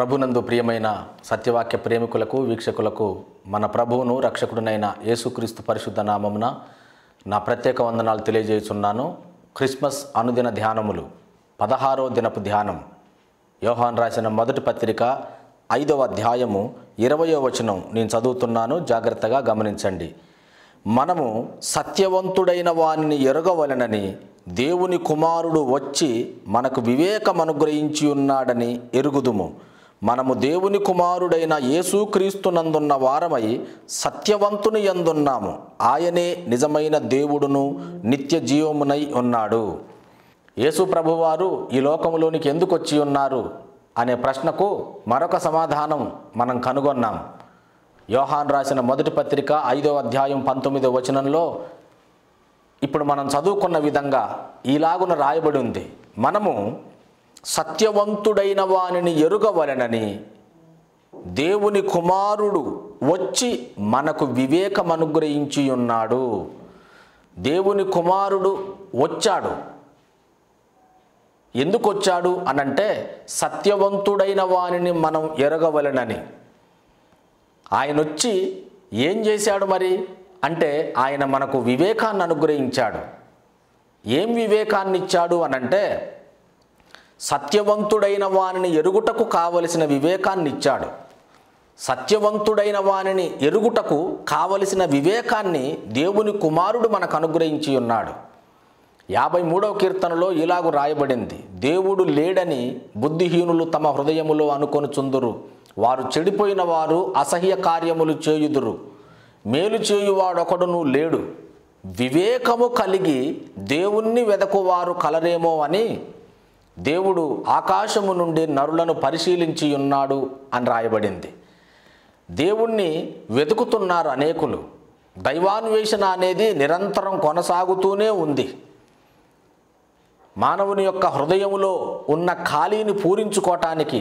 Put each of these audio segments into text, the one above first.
ప్రభునందు ప్రియమైన సత్యవాక్య ప్రేమికులకు వీక్షకులకు మన ప్రభువును రక్షకుడునైన యేసుక్రీస్తు పరిశుద్ధ నామమున నా ప్రత్యేక వందనాలు తెలియజేస్తున్నాను క్రిస్మస్ అనుదిన ధ్యానములు పదహారో దినపు ధ్యానం యోహాన్ రాసిన మొదటి పత్రిక ఐదవ అధ్యాయము ఇరవయో వచనం నేను చదువుతున్నాను జాగ్రత్తగా గమనించండి మనము సత్యవంతుడైన వానిని ఎరగవలనని దేవుని కుమారుడు వచ్చి మనకు వివేకం అనుగ్రహించి ఉన్నాడని ఎరుగుదుము మనము దేవుని కుమారుడైన యేసుక్రీస్తునందున్న వారమై సత్యవంతుని ఎందున్నాము ఆయనే నిజమైన దేవుడును నిత్య జీవమునై ఉన్నాడు యేసు ప్రభువారు ఈ లోకంలోనికి ఎందుకు వచ్చి ఉన్నారు అనే ప్రశ్నకు మరొక సమాధానం మనం కనుగొన్నాం యోహాన్ రాసిన మొదటి పత్రిక ఐదవ అధ్యాయం పంతొమ్మిదవ వచనంలో ఇప్పుడు మనం చదువుకున్న విధంగా ఈలాగున రాయబడి ఉంది మనము సత్యవంతుడైన వానిని ఎరుగవలనని దేవుని కుమారుడు వచ్చి మనకు వివేకం అనుగ్రహించి ఉన్నాడు దేవుని కుమారుడు వచ్చాడు ఎందుకు వచ్చాడు అనంటే సత్యవంతుడైన వానిని మనం ఎరగవలనని ఆయన వచ్చి ఏం చేశాడు మరి అంటే ఆయన మనకు వివేకాన్ని అనుగ్రహించాడు ఏం వివేకాన్ని ఇచ్చాడు అనంటే సత్యవంతుడైన వానిని ఎరుగుటకు కావలసిన వివేకాన్ని ఇచ్చాడు సత్యవంతుడైన వానిని ఎరుగుటకు కావలసిన వివేకాన్ని దేవుని కుమారుడు మనకు అనుగ్రహించి ఉన్నాడు యాభై మూడవ కీర్తనలో ఇలాగు రాయబడింది దేవుడు లేడని బుద్ధిహీనులు తమ హృదయములో చుందురు వారు చెడిపోయిన వారు అసహ్య కార్యములు చేయుదురు మేలు చేయువాడొకడును లేడు వివేకము కలిగి దేవుణ్ణి వెదకువారు కలరేమో అని దేవుడు ఆకాశము నుండి నరులను పరిశీలించి ఉన్నాడు అని రాయబడింది దేవుణ్ణి వెతుకుతున్నారు అనేకులు దైవాన్వేషణ అనేది నిరంతరం కొనసాగుతూనే ఉంది మానవుని యొక్క హృదయములో ఉన్న ఖాళీని పూరించుకోవటానికి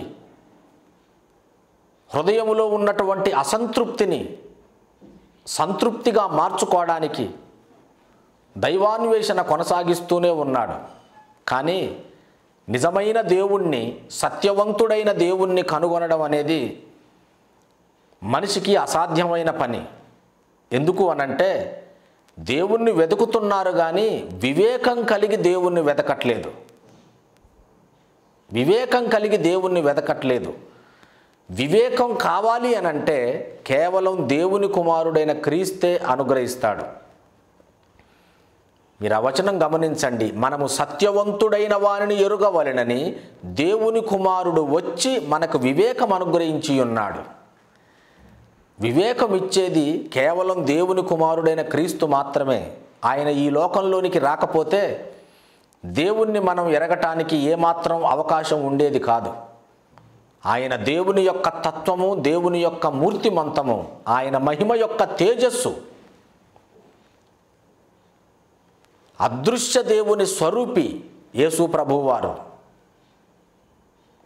హృదయములో ఉన్నటువంటి అసంతృప్తిని సంతృప్తిగా మార్చుకోవడానికి దైవాన్వేషణ కొనసాగిస్తూనే ఉన్నాడు కానీ నిజమైన దేవుణ్ణి సత్యవంతుడైన దేవుణ్ణి కనుగొనడం అనేది మనిషికి అసాధ్యమైన పని ఎందుకు అనంటే దేవుణ్ణి వెతుకుతున్నారు కానీ వివేకం కలిగి దేవుణ్ణి వెతకట్లేదు వివేకం కలిగి దేవుణ్ణి వెతకట్లేదు వివేకం కావాలి అనంటే కేవలం దేవుని కుమారుడైన క్రీస్తే అనుగ్రహిస్తాడు మీరు ఆ వచనం గమనించండి మనము సత్యవంతుడైన వారిని ఎరుగవలెనని దేవుని కుమారుడు వచ్చి మనకు వివేకం అనుగ్రహించి ఉన్నాడు వివేకం ఇచ్చేది కేవలం దేవుని కుమారుడైన క్రీస్తు మాత్రమే ఆయన ఈ లోకంలోనికి రాకపోతే దేవుణ్ణి మనం ఎరగటానికి ఏమాత్రం అవకాశం ఉండేది కాదు ఆయన దేవుని యొక్క తత్వము దేవుని యొక్క మూర్తిమంతము ఆయన మహిమ యొక్క తేజస్సు అదృశ్య దేవుని స్వరూపి యేసు ప్రభువారు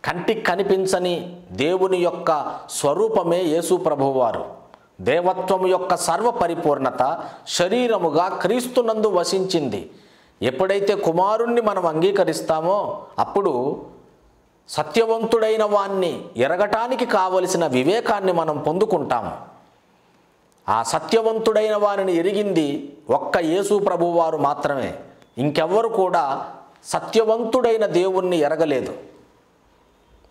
కంటికి కనిపించని దేవుని యొక్క స్వరూపమే యేసు ప్రభువారు దేవత్వం యొక్క సర్వ పరిపూర్ణత శరీరముగా క్రీస్తునందు వసించింది ఎప్పుడైతే కుమారుణ్ణి మనం అంగీకరిస్తామో అప్పుడు సత్యవంతుడైన వాణ్ణి ఎరగటానికి కావలసిన వివేకాన్ని మనం పొందుకుంటాము ఆ సత్యవంతుడైన వారిని ఎరిగింది ఒక్క యేసు ప్రభువారు మాత్రమే ఇంకెవ్వరు కూడా సత్యవంతుడైన దేవుణ్ణి ఎరగలేదు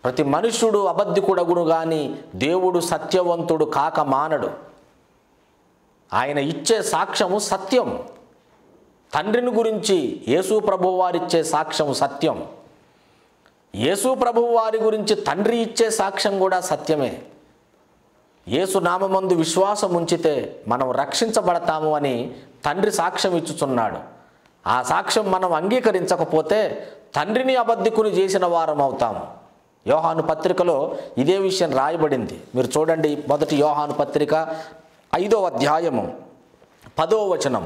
ప్రతి మనుష్యుడు అబద్ధికుడగును కానీ దేవుడు సత్యవంతుడు కాక మానడు ఆయన ఇచ్చే సాక్ష్యము సత్యం తండ్రిని గురించి యేసు ప్రభువారిచ్చే సాక్ష్యం సత్యం యేసు ప్రభువారి గురించి తండ్రి ఇచ్చే సాక్ష్యం కూడా సత్యమే నామందు విశ్వాసం ఉంచితే మనం రక్షించబడతాము అని తండ్రి సాక్ష్యం ఇచ్చుచున్నాడు ఆ సాక్ష్యం మనం అంగీకరించకపోతే తండ్రిని అబద్ధికుని చేసిన వారం అవుతాము యోహాను పత్రికలో ఇదే విషయం రాయబడింది మీరు చూడండి మొదటి యోహాను పత్రిక ఐదో అధ్యాయము పదో వచనం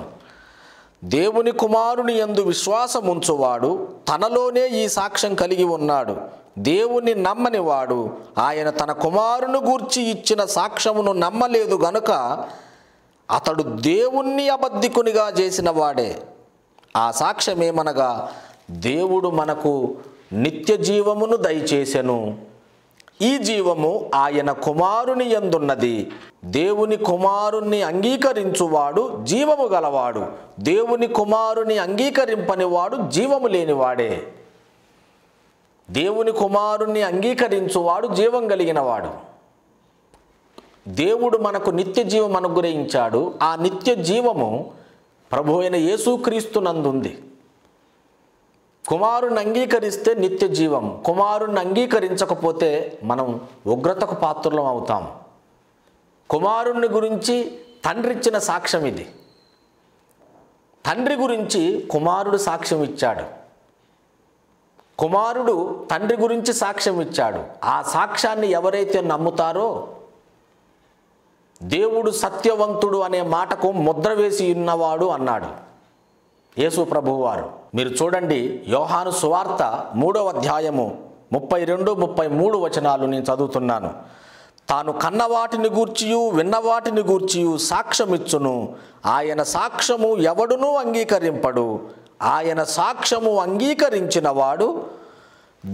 దేవుని కుమారుని ఎందు విశ్వాసముంచువాడు తనలోనే ఈ సాక్ష్యం కలిగి ఉన్నాడు దేవుణ్ణి నమ్మని వాడు ఆయన తన కుమారును గూర్చి ఇచ్చిన సాక్ష్యమును నమ్మలేదు గనుక అతడు దేవుణ్ణి అబద్ధికునిగా చేసిన వాడే ఆ సాక్ష్యమేమనగా దేవుడు మనకు నిత్య జీవమును దయచేసెను ఈ జీవము ఆయన కుమారుని ఎందున్నది దేవుని కుమారుణ్ణి అంగీకరించువాడు జీవము గలవాడు దేవుని కుమారుని అంగీకరింపనివాడు జీవము లేనివాడే దేవుని కుమారుణ్ణి అంగీకరించువాడు జీవం కలిగినవాడు దేవుడు మనకు నిత్య జీవం అనుగ్రహించాడు ఆ నిత్య జీవము ప్రభు అయిన యేసుక్రీస్తునందుంది కుమారుని అంగీకరిస్తే నిత్య జీవం కుమారుని అంగీకరించకపోతే మనం ఉగ్రతకు పాత్రలం అవుతాం కుమారుణ్ణి గురించి తండ్రి ఇచ్చిన సాక్ష్యం ఇది తండ్రి గురించి కుమారుడు సాక్ష్యం ఇచ్చాడు కుమారుడు తండ్రి గురించి సాక్ష్యం ఇచ్చాడు ఆ సాక్ష్యాన్ని ఎవరైతే నమ్ముతారో దేవుడు సత్యవంతుడు అనే మాటకు ముద్ర వేసి ఉన్నవాడు అన్నాడు యేసు ప్రభువారు మీరు చూడండి యోహాను సువార్త మూడవ అధ్యాయము ముప్పై రెండు ముప్పై మూడు వచనాలు నేను చదువుతున్నాను తాను కన్నవాటిని గూర్చియు విన్నవాటిని గూర్చియు సాక్ష్యమిచ్చును ఆయన సాక్ష్యము ఎవడునూ అంగీకరింపడు ఆయన సాక్ష్యము అంగీకరించిన వాడు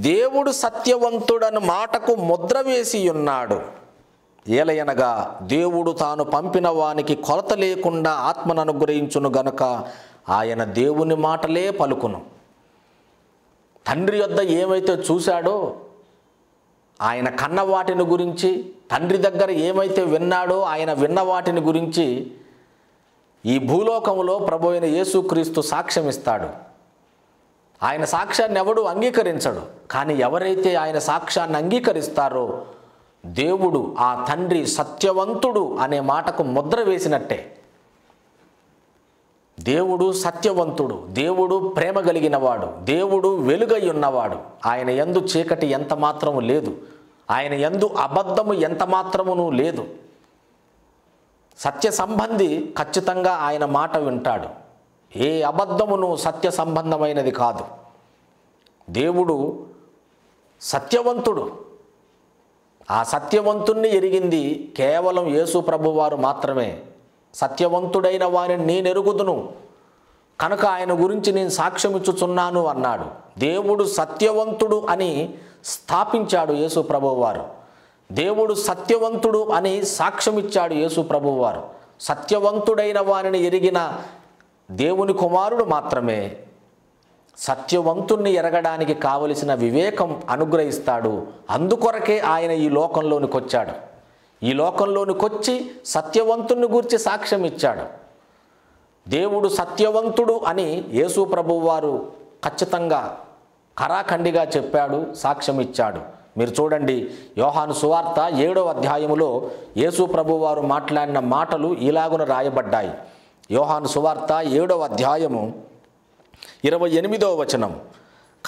దేవుడు సత్యవంతుడని మాటకు ముద్ర వేసి ఉన్నాడు ఏలయనగా దేవుడు తాను పంపిన వానికి కొలత లేకుండా ఆత్మను అనుగ్రహించును గనక ఆయన దేవుని మాటలే పలుకును తండ్రి యొద్ద ఏమైతే చూశాడో ఆయన కన్న వాటిని గురించి తండ్రి దగ్గర ఏమైతే విన్నాడో ఆయన విన్న వాటిని గురించి ఈ భూలోకంలో ప్రభు అయిన యేసుక్రీస్తు సాక్ష్యం ఇస్తాడు ఆయన సాక్ష్యాన్ని ఎవడు అంగీకరించడు కానీ ఎవరైతే ఆయన సాక్ష్యాన్ని అంగీకరిస్తారో దేవుడు ఆ తండ్రి సత్యవంతుడు అనే మాటకు ముద్ర వేసినట్టే దేవుడు సత్యవంతుడు దేవుడు ప్రేమ కలిగినవాడు దేవుడు వెలుగై ఉన్నవాడు ఆయన ఎందు చీకటి ఎంత మాత్రము లేదు ఆయన ఎందు అబద్ధము ఎంత మాత్రమునూ లేదు సత్య సంబంధి ఖచ్చితంగా ఆయన మాట వింటాడు ఏ అబద్ధమును సత్య సంబంధమైనది కాదు దేవుడు సత్యవంతుడు ఆ సత్యవంతుణ్ణి ఎరిగింది కేవలం యేసు ప్రభువారు మాత్రమే సత్యవంతుడైన వారిని నేను ఎరుగుదును కనుక ఆయన గురించి నేను సాక్ష్యమిచ్చుచున్నాను అన్నాడు దేవుడు సత్యవంతుడు అని స్థాపించాడు యేసు ప్రభువారు దేవుడు సత్యవంతుడు అని సాక్ష్యం ఇచ్చాడు యేసు ప్రభువారు సత్యవంతుడైన వారిని ఎరిగిన దేవుని కుమారుడు మాత్రమే సత్యవంతుణ్ణి ఎరగడానికి కావలసిన వివేకం అనుగ్రహిస్తాడు అందుకొరకే ఆయన ఈ లోకంలోనికి వచ్చాడు ఈ లోకంలోనికి వచ్చి సత్యవంతుని గూర్చి సాక్ష్యం ఇచ్చాడు దేవుడు సత్యవంతుడు అని యేసు ప్రభువారు ఖచ్చితంగా కరాఖండిగా చెప్పాడు సాక్ష్యం ఇచ్చాడు మీరు చూడండి యోహాను సువార్త ఏడో అధ్యాయములో యేసు ప్రభువారు మాట్లాడిన మాటలు ఇలాగున రాయబడ్డాయి యోహాను సువార్త ఏడవ అధ్యాయము ఇరవై ఎనిమిదవ వచనం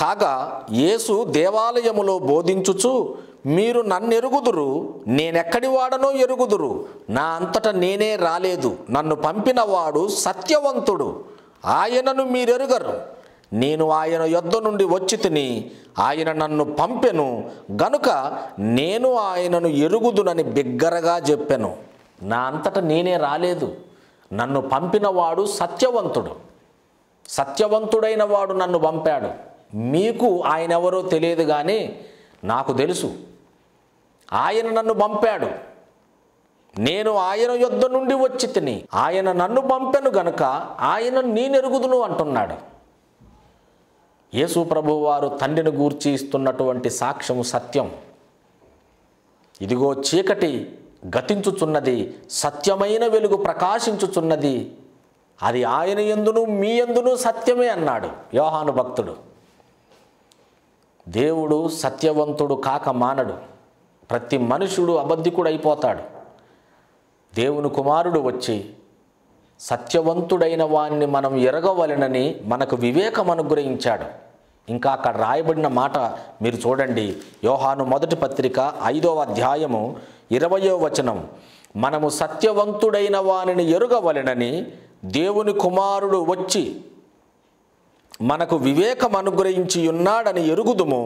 కాగా యేసు దేవాలయములో బోధించుచు మీరు నన్నెరుగుదురు నేనెక్కడి వాడనో ఎరుగుదురు నా అంతట నేనే రాలేదు నన్ను పంపినవాడు సత్యవంతుడు ఆయనను మీరెరుగరు నేను ఆయన యొద్ద నుండి వచ్చి తిని ఆయన నన్ను పంపెను గనుక నేను ఆయనను ఎరుగుదునని బిగ్గరగా చెప్పాను నా అంతట నేనే రాలేదు నన్ను పంపినవాడు సత్యవంతుడు సత్యవంతుడైన వాడు నన్ను పంపాడు మీకు ఆయన ఎవరో తెలియదు కానీ నాకు తెలుసు ఆయన నన్ను పంపాడు నేను ఆయన యొద్ద నుండి వచ్చి తిని ఆయన నన్ను పంపెను గనుక ఆయన నేనెరుగుదును అంటున్నాడు యేసు ప్రభువారు తండ్రిని గూర్చి ఇస్తున్నటువంటి సాక్ష్యము సత్యం ఇదిగో చీకటి గతించుచున్నది సత్యమైన వెలుగు ప్రకాశించుచున్నది అది ఆయన ఎందును మీ ఎందును సత్యమే అన్నాడు యోహాను భక్తుడు దేవుడు సత్యవంతుడు కాక మానడు ప్రతి మనుషుడు అబద్ధికుడైపోతాడు దేవుని కుమారుడు వచ్చి సత్యవంతుడైన వాణ్ణి మనం ఎరగవలనని మనకు వివేకం అనుగ్రహించాడు ఇంకా అక్కడ రాయబడిన మాట మీరు చూడండి యోహాను మొదటి పత్రిక ఐదవ అధ్యాయము ఇరవయో వచనం మనము సత్యవంతుడైన వానిని ఎరుగవలెనని దేవుని కుమారుడు వచ్చి మనకు వివేకం అనుగ్రహించి ఉన్నాడని ఎరుగుదుము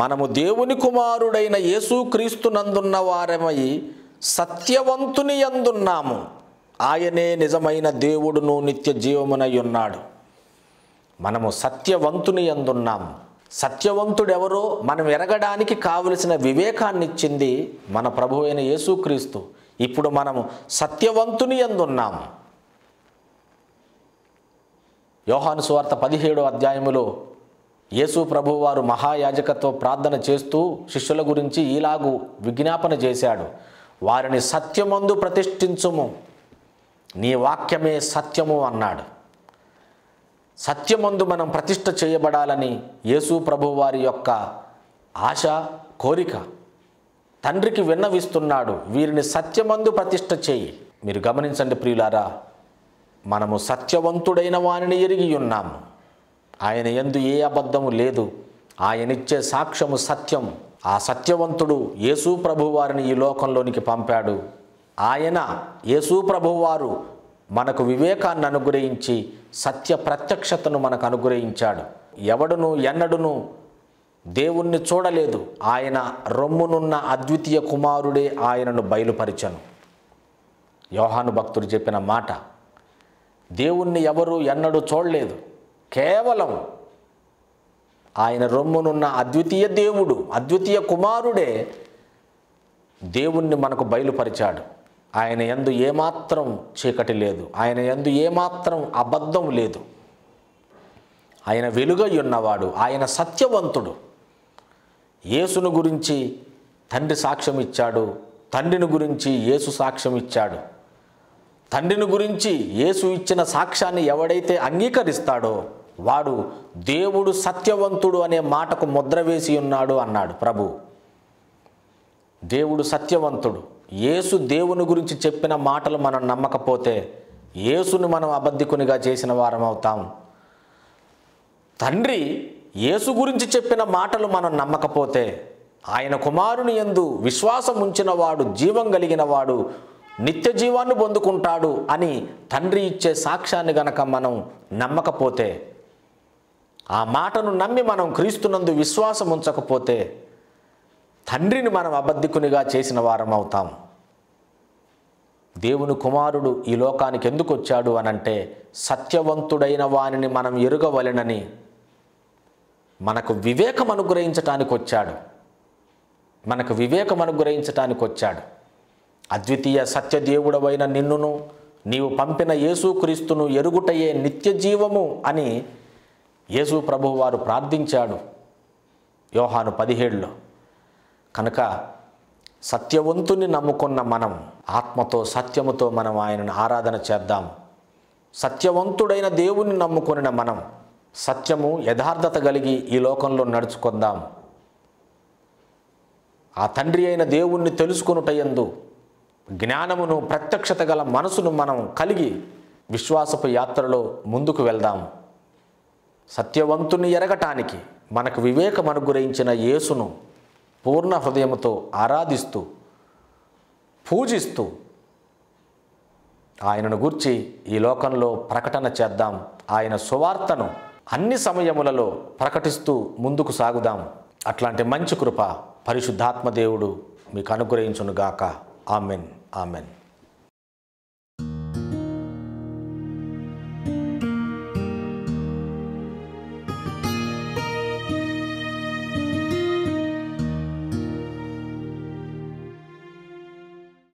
మనము దేవుని కుమారుడైన యేసుక్రీస్తునందున్న వారమై సత్యవంతుని ఎందున్నాము ఆయనే నిజమైన దేవుడును నిత్య జీవమునై ఉన్నాడు మనము సత్యవంతుని అందున్నాం సత్యవంతుడెవరో మనం ఎరగడానికి కావలసిన వివేకాన్నిచ్చింది మన ప్రభు అయిన యేసుక్రీస్తు ఇప్పుడు మనము సత్యవంతుని అందున్నాం యోహాను సువార్త పదిహేడు అధ్యాయములో యేసు ప్రభు వారు మహాయాజకత్వ ప్రార్థన చేస్తూ శిష్యుల గురించి ఇలాగూ విజ్ఞాపన చేశాడు వారిని సత్యమందు ప్రతిష్ఠించుము నీ వాక్యమే సత్యము అన్నాడు సత్యమందు మనం ప్రతిష్ట చేయబడాలని యేసు ప్రభువారి యొక్క ఆశ కోరిక తండ్రికి విన్నవిస్తున్నాడు వీరిని సత్యమందు ప్రతిష్ట చేయి మీరు గమనించండి ప్రియులారా మనము సత్యవంతుడైన వానిని ఎరిగి ఉన్నాము ఆయన ఎందు ఏ అబద్ధము లేదు ఆయనిచ్చే సాక్ష్యము సత్యం ఆ సత్యవంతుడు యేసు ప్రభువారిని ఈ లోకంలోనికి పంపాడు ఆయన యేసు వారు మనకు వివేకాన్ని అనుగ్రహించి సత్య ప్రత్యక్షతను మనకు అనుగ్రహించాడు ఎవడును ఎన్నడును దేవుణ్ణి చూడలేదు ఆయన రొమ్మునున్న అద్వితీయ కుమారుడే ఆయనను బయలుపరిచను యోహాను భక్తుడు చెప్పిన మాట దేవుణ్ణి ఎవరు ఎన్నడూ చూడలేదు కేవలం ఆయన రొమ్మునున్న అద్వితీయ దేవుడు అద్వితీయ కుమారుడే దేవుణ్ణి మనకు బయలుపరిచాడు ఆయన ఎందు ఏమాత్రం చీకటి లేదు ఆయన ఎందు ఏమాత్రం అబద్ధం లేదు ఆయన వెలుగై ఉన్నవాడు ఆయన సత్యవంతుడు యేసును గురించి తండ్రి సాక్ష్యం ఇచ్చాడు తండ్రిని గురించి యేసు సాక్ష్యం ఇచ్చాడు తండ్రిని గురించి యేసు ఇచ్చిన సాక్ష్యాన్ని ఎవడైతే అంగీకరిస్తాడో వాడు దేవుడు సత్యవంతుడు అనే మాటకు ముద్ర వేసి ఉన్నాడు అన్నాడు ప్రభు దేవుడు సత్యవంతుడు యేసు దేవుని గురించి చెప్పిన మాటలు మనం నమ్మకపోతే యేసును మనం అబద్ధికునిగా చేసిన వారం అవుతాం తండ్రి యేసు గురించి చెప్పిన మాటలు మనం నమ్మకపోతే ఆయన కుమారుని ఎందు విశ్వాసం ఉంచినవాడు జీవం కలిగినవాడు నిత్య జీవాన్ని పొందుకుంటాడు అని తండ్రి ఇచ్చే సాక్ష్యాన్ని గనక మనం నమ్మకపోతే ఆ మాటను నమ్మి మనం క్రీస్తునందు విశ్వాసం ఉంచకపోతే తండ్రిని మనం అబద్ధికునిగా చేసిన వారం అవుతాం దేవుని కుమారుడు ఈ లోకానికి ఎందుకు వచ్చాడు అనంటే సత్యవంతుడైన వానిని మనం ఎరుగవలెనని మనకు వివేకం అనుగ్రహించటానికి వచ్చాడు మనకు వివేకం అనుగ్రహించటానికి వచ్చాడు అద్వితీయ సత్యదేవుడవైన నిన్నును నీవు పంపిన యేసుక్రీస్తును ఎరుగుటయే నిత్య జీవము అని యేసు వారు ప్రార్థించాడు యోహాను పదిహేడులో కనుక సత్యవంతుని నమ్ముకున్న మనం ఆత్మతో సత్యముతో మనం ఆయనను ఆరాధన చేద్దాం సత్యవంతుడైన దేవుని నమ్ముకున్న మనం సత్యము యథార్థత కలిగి ఈ లోకంలో నడుచుకుందాం ఆ తండ్రి అయిన దేవుణ్ణి తెలుసుకునుటయందు జ్ఞానమును ప్రత్యక్షత గల మనసును మనం కలిగి విశ్వాసపు యాత్రలో ముందుకు వెళ్దాం సత్యవంతుని ఎరగటానికి మనకు వివేకం గురించిన యేసును పూర్ణ హృదయంతో ఆరాధిస్తూ పూజిస్తూ ఆయనను గూర్చి ఈ లోకంలో ప్రకటన చేద్దాం ఆయన సువార్తను అన్ని సమయములలో ప్రకటిస్తూ ముందుకు సాగుదాం అట్లాంటి మంచి కృప పరిశుద్ధాత్మ దేవుడు మీకు అనుగ్రహించునుగాక ఆమెన్ ఆమెన్